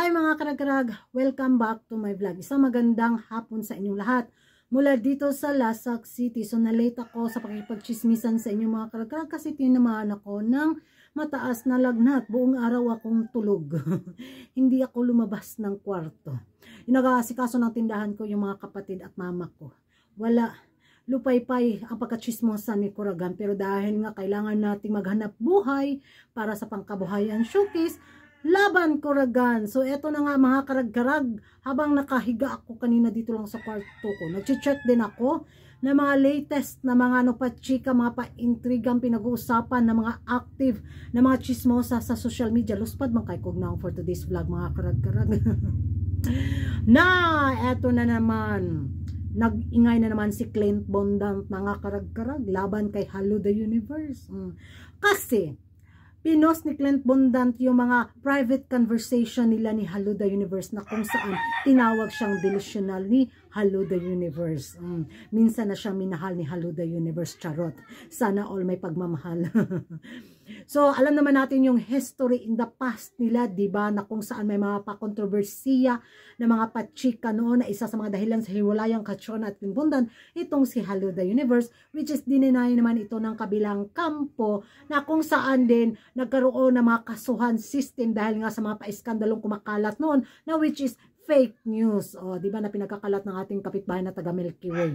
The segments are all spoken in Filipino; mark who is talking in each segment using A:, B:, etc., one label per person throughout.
A: Hi mga karagrag! Welcome back to my vlog. Isang magandang hapon sa inyong lahat. Mula dito sa Lasac City. So nalate ako sa pakipagchismisan sa inyong mga karagrag kasi tinamaan ako ng mataas na lagnat. Buong araw akong tulog. Hindi ako lumabas ng kwarto. Inagaasikaso ng tindahan ko yung mga kapatid at mama ko. Wala. lupaypay ang pagkachismosan ni Kuragan pero dahil nga kailangan nating maghanap buhay para sa pangkabuhayan showcase Laban Kuragan. So, eto na nga mga karag-karag. Habang nakahiga ako kanina dito lang sa kwarto ko. Nag-check din ako na mga latest na mga ano pa chika, mga pa-intrigang pinag-uusapan ng mga active na mga chismosa sa social media. Luspad man kay Kognaong for today's vlog mga karag-karag. na, eto na naman. Nag-ingay na naman si Clint Bondant mga karag-karag laban kay Halo the Universe. Mm. Kasi, pinos ni Clint Bondant yung mga private conversation nila ni Haluda Universe na kung saan tinawag siyang delusional ni Haluda Universe. Mm. Minsan na siya minahal ni Haluda Universe Charot. Sana all may pagmamahal. So, alam naman natin yung history in the past nila, di ba, na kung saan may mga pa-controversiya na mga pachika noon na isa sa mga dahilan sa hiwalayang Katsona at Limbundan, itong si Hello the Universe, which is dininay naman ito ng kabilang kampo na kung saan din nagkaroon ng mga kasuhan system dahil nga sa mga paiskandalong kumakalat noon na which is fake news, o, oh, di ba, na pinagkakalat ng ating kapitbahay na taga Milky Way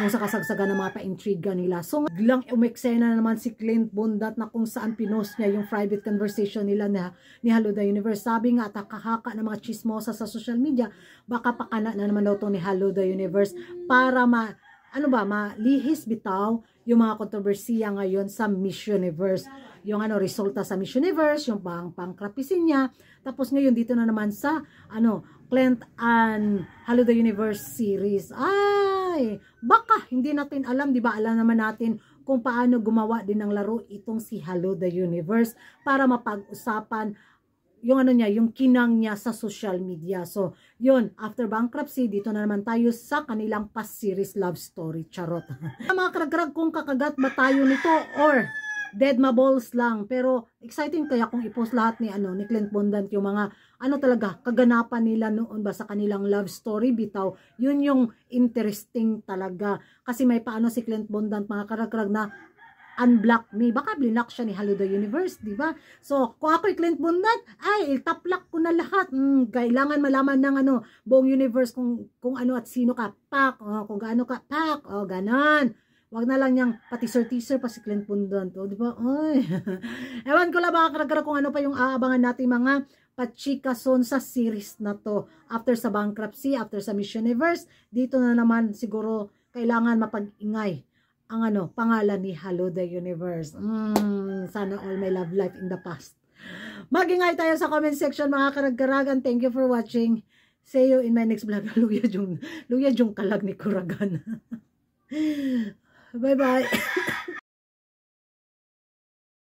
A: nung sa kasagsagan ng mga pa-intriga nila. So, biglang umeksena naman si Clint Bondat na kung saan pinos niya yung private conversation nila na, ni Haluda Universe. Sabi nga, at takahaka ng mga chismosa sa social media, baka pakana na naman daw ni Haluda Universe para ma, ano ba, malihis bitaw yung mga kontrobersiya ngayon sa Miss Universe. Yung ano, resulta sa Miss Universe, yung pang pangkrapisin niya. Tapos ngayon dito na naman sa ano, Clint and Hello the Universe series. Ay, baka hindi natin alam, 'di ba? Alam naman natin kung paano gumawa din ng laro itong si Hello the Universe para mapag-usapan yung ano niya, yung kinang niya sa social media. So, yun, after bankruptcy, dito na naman tayo sa kanilang past series love story. Charot. mga karagrag, kung kakagat ba tayo nito or dead balls lang. Pero exciting kaya kung ipost lahat ni ano ni Clint Bondant yung mga ano talaga kaganapan nila noon ba sa kanilang love story bitaw. Yun yung interesting talaga kasi may paano si Clint Bondant mga karagrag na unblock me. Baka block siya ni Hello the Universe, di ba? So, kung ako'y Clint Bundat, ay, itaplak ko na lahat. Mm, kailangan malaman ng ano, buong universe kung, kung ano at sino ka. Pak, oh, kung gaano ka, pak, oh, ganon. Huwag na lang niyang pati sir teaser pa si Clint Bundan to, di ba? Ay. Ewan ko lang mga karagara kung ano pa yung aabangan natin mga Pachika Son sa series na to. After sa bankruptcy, after sa Miss Universe, dito na naman siguro kailangan mapag-ingay ang ano, pangalan ni Hello the Universe. Mm, sana all my love life in the past. Magingay tayo sa comment section mga karagaragan. Thank you for watching. See you in my next vlog. Luya Jung, Luya Jung kalag ni Kuragan. Bye-bye.